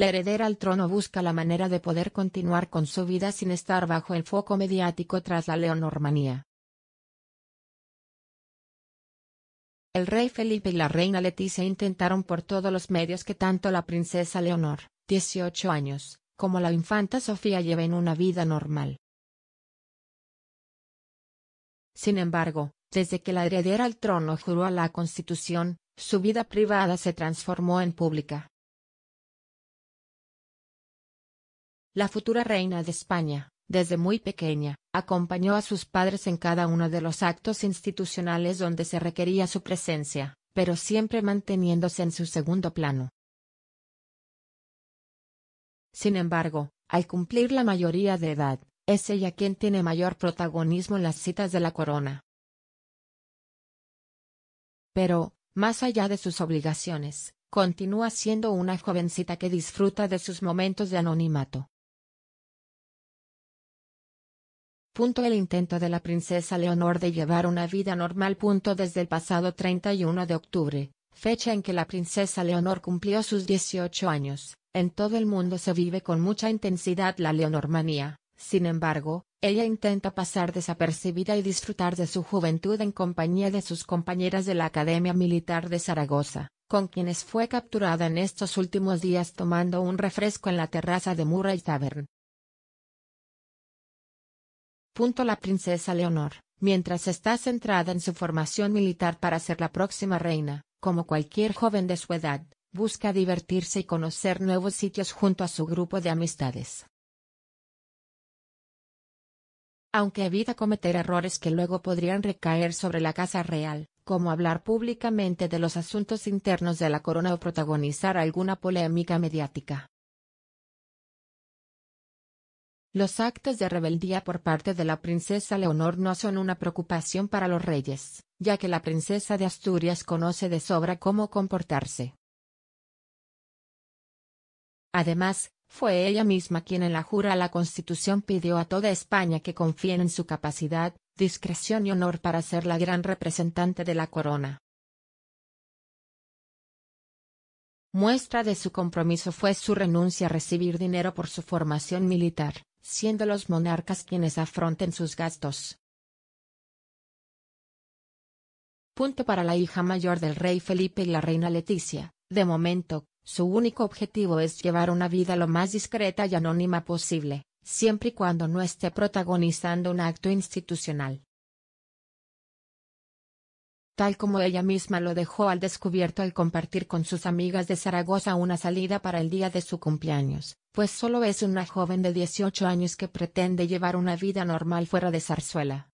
La heredera al trono busca la manera de poder continuar con su vida sin estar bajo el foco mediático tras la leonormanía. El rey Felipe y la reina Leticia intentaron por todos los medios que tanto la princesa Leonor, 18 años, como la infanta Sofía lleven una vida normal. Sin embargo, desde que la heredera al trono juró a la Constitución, su vida privada se transformó en pública. La futura reina de España, desde muy pequeña, acompañó a sus padres en cada uno de los actos institucionales donde se requería su presencia, pero siempre manteniéndose en su segundo plano. Sin embargo, al cumplir la mayoría de edad, es ella quien tiene mayor protagonismo en las citas de la corona. Pero, más allá de sus obligaciones, continúa siendo una jovencita que disfruta de sus momentos de anonimato. el intento de la princesa Leonor de llevar una vida normal. Punto desde el pasado 31 de octubre, fecha en que la princesa Leonor cumplió sus 18 años, en todo el mundo se vive con mucha intensidad la Leonormanía, sin embargo, ella intenta pasar desapercibida y disfrutar de su juventud en compañía de sus compañeras de la Academia Militar de Zaragoza, con quienes fue capturada en estos últimos días tomando un refresco en la terraza de Murray Tavern. La princesa Leonor, mientras está centrada en su formación militar para ser la próxima reina, como cualquier joven de su edad, busca divertirse y conocer nuevos sitios junto a su grupo de amistades. Aunque evita cometer errores que luego podrían recaer sobre la casa real, como hablar públicamente de los asuntos internos de la corona o protagonizar alguna polémica mediática, los actos de rebeldía por parte de la princesa Leonor no son una preocupación para los reyes, ya que la princesa de Asturias conoce de sobra cómo comportarse. Además, fue ella misma quien en la jura a la Constitución pidió a toda España que confíen en su capacidad, discreción y honor para ser la gran representante de la corona. Muestra de su compromiso fue su renuncia a recibir dinero por su formación militar siendo los monarcas quienes afronten sus gastos. Punto para la hija mayor del rey Felipe y la reina Leticia, de momento, su único objetivo es llevar una vida lo más discreta y anónima posible, siempre y cuando no esté protagonizando un acto institucional tal como ella misma lo dejó al descubierto al compartir con sus amigas de Zaragoza una salida para el día de su cumpleaños, pues solo es una joven de 18 años que pretende llevar una vida normal fuera de Zarzuela.